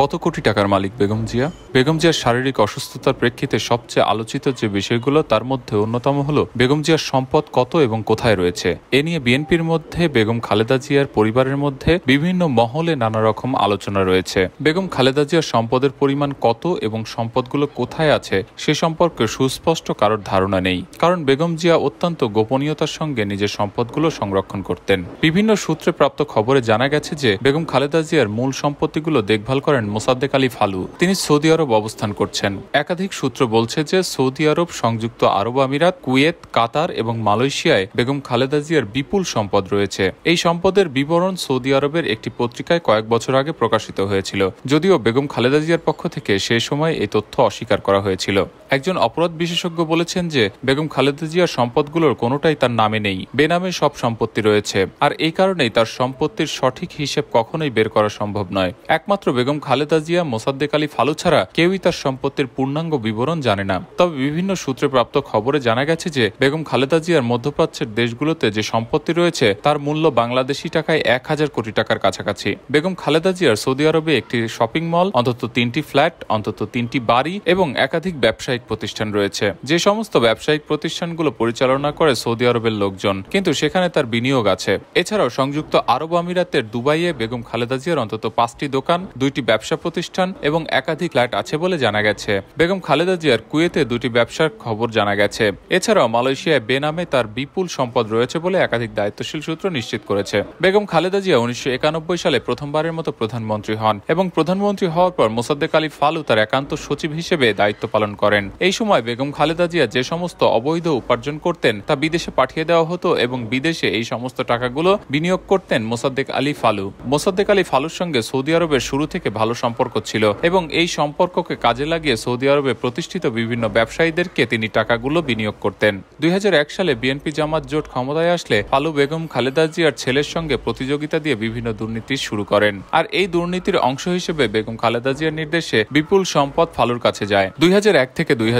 কত কোটি টাকার মালিক বেগম জিয়া বেগম জিয়ার শারীরিক অসুস্থতার প্রেক্ষিতে সবচেয়ে আলোচিত যে বিষয়গুলো তার মধ্যে অন্যতম হল বেগম জিয়ার সম্পদ কত এবং কোথায় রয়েছে এ নিয়ে বিএনপির মধ্যে বেগম খালেদা জিয়ার পরিবারের মধ্যে বিভিন্ন মহলে নানা রকম আলোচনা রয়েছে বেগম খালেদা জিয়ার সম্পদের পরিমাণ কত এবং সম্পদগুলো কোথায় আছে সে সম্পর্কে সুস্পষ্ট কারোর ধারণা নেই কারণ বেগম জিয়া অত্যন্ত গোপনীয়তার সঙ্গে নিজের সম্পদগুলো সংরক্ষণ করতেন বিভিন্ন সূত্রে প্রাপ্ত খবরে জানা গেছে যে বেগম খালেদা জিয়ার মূল সম্পত্তিগুলো দেখভাল করেন করেন মোসাদ্দেক আলী ফালু তিনি সৌদি আরব অবস্থান করছেন একাধিক সূত্র বলছে যে সৌদি আরব সংযুক্ত আরব আমিরাত কুয়েত কাতার এবং মালয়েশিয়ায় বেগম খালেদা জিয়ার বিপুল সম্পদ রয়েছে এই সম্পদের বিবরণ সৌদি আরবের একটি পত্রিকায় কয়েক বছর আগে প্রকাশিত হয়েছিল যদিও বেগম খালেদা জিয়ার পক্ষ থেকে সে সময় এই তথ্য অস্বীকার করা হয়েছিল একজন অপরাধ বিশেষজ্ঞ বলেছেন যে বেগম খালেদা জিয়ার সম্পদগুলোর কোনোটাই তার নামে নেই বেনামে সব সম্পত্তি রয়েছে আর এই কারণেই তার সম্পত্তির সঠিক হিসেব কখনোই বের করা সম্ভব নয় একমাত্র বেগম খালেদা জিয়া মোসাদ্দেক আলী ফালু ছাড়া কেউই তার সম্পত্তির পূর্ণাঙ্গ বিবরণ জানে না তবে বিভিন্ন সূত্রে প্রাপ্ত খবরে জানা গেছে যে বেগম খালেদা জিয়ার মধ্যপ্রাচ্যের দেশগুলোতে যে সম্পত্তি রয়েছে তার মূল্য বাংলাদেশি টাকায় এক হাজার কোটি টাকার কাছাকাছি বেগম খালেদা জিয়ার সৌদি আরবে একটি শপিং মল অন্তত তিনটি ফ্ল্যাট অন্তত তিনটি বাড়ি এবং একাধিক ব্যবসায়িক প্রতিষ্ঠান রয়েছে যে সমস্ত ব্যবসায়িক প্রতিষ্ঠানগুলো পরিচালনা করে সৌদি আরবের লোকজন কিন্তু সেখানে তার বিনিয়োগ আছে এছাড়াও সংযুক্ত আরব আমিরাতের দুবাইয়ে বেগম খালেদা জিয়ার অন্তত পাঁচটি দোকান দুইটি ব্যবসা ব্যবসা প্রতিষ্ঠান এবং একাধিক ফ্ল্যাট আছে বলে জানা গেছে বেগম খালেদা জিয়ার কুয়েতে দুটি ব্যবসার খবর জানা গেছে এছাড়াও মালয়েশিয়ায় বেনামে তার বিপুল সম্পদ রয়েছে বলে একাধিক দায়িত্বশীল সূত্র নিশ্চিত করেছে বেগম খালেদা জিয়া উনিশশো সালে প্রথমবারের মতো প্রধানমন্ত্রী হন এবং প্রধানমন্ত্রী হওয়ার পর মোসাদ্দেক আলী ফালু তার একান্ত সচিব হিসেবে দায়িত্ব পালন করেন এই সময় বেগম খালেদা জিয়া যে সমস্ত অবৈধ উপার্জন করতেন তা বিদেশে পাঠিয়ে দেওয়া হতো এবং বিদেশে এই সমস্ত টাকাগুলো বিনিয়োগ করতেন মোসাদ্দেক আলী ফালু মোসাদ্দেক আলী ফালুর সঙ্গে সৌদি আরবের শুরু থেকে ভালো ভালো সম্পর্ক ছিল এবং এই সম্পর্ককে কাজে লাগিয়ে সৌদি আরবে প্রতিষ্ঠিত বিভিন্ন ব্যবসায়ীদেরকে তিনি টাকাগুলো বিনিয়োগ করতেন দুই সালে বিএনপি জামাত জোট ক্ষমতায় আসলে ফালু বেগম খালেদা জিয়ার ছেলের সঙ্গে প্রতিযোগিতা দিয়ে বিভিন্ন দুর্নীতি শুরু করেন আর এই দুর্নীতির অংশ হিসেবে বেগম খালেদা জিয়ার নির্দেশে বিপুল সম্পদ ফালুর কাছে যায় দুই থেকে দুই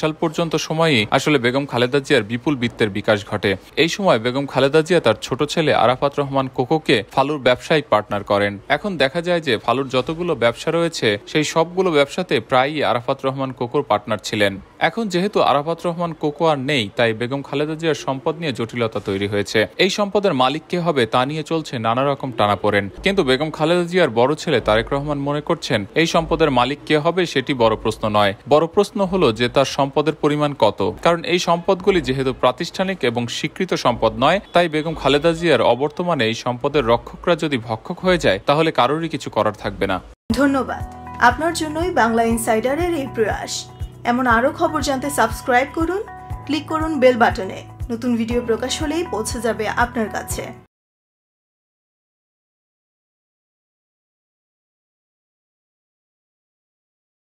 সাল পর্যন্ত সময়ই আসলে বেগম খালেদা জিয়ার বিপুল বিত্তের বিকাশ ঘটে এই সময় বেগম খালেদা জিয়া তার ছোট ছেলে আরাফাত রহমান কোকোকে ফালুর ব্যবসায়িক পার্টনার করেন এখন দেখা যায় যে ফালুর যতগুলো ব্যবসা রয়েছে সেই সবগুলো ব্যবসাতে প্রায়ই আরাফাত রহমান কোকোর পার্টনার ছিলেন এখন যেহেতু আরাফাত রহমান কোকো আর নেই তাই বেগম খালেদা জিয়ার সম্পদ নিয়ে জটিলতা তৈরি হয়েছে এই সম্পদের মালিক কে হবে তা নিয়ে চলছে নানা রকম টানাপোড়েন কিন্তু বেগম খালেদা জিয়ার বড় ছেলে তারেক রহমান মনে করছেন এই সম্পদের মালিক কে হবে সেটি বড় প্রশ্ন নয় বড় প্রশ্ন হলো যে তার সম্পদের পরিমাণ কত কারণ এই সম্পদগুলি যেহেতু প্রাতিষ্ঠানিক এবং স্বীকৃত সম্পদ নয় তাই বেগম খালেদা জিয়ার অবর্তমানে এই সম্পদের রক্ষকরা যদি ভক্ষক হয়ে যায় তাহলে কারোরই কিছু করার থাকবে না ধন্যবাদ আপনার জন্যই বাংলা ইনসাইডারের এই প্রয়াস এমন আরও খবর জানতে সাবস্ক্রাইব করুন ক্লিক করুন বেল বাটনে নতুন ভিডিও প্রকাশ হলেই পৌঁছে যাবে আপনার কাছে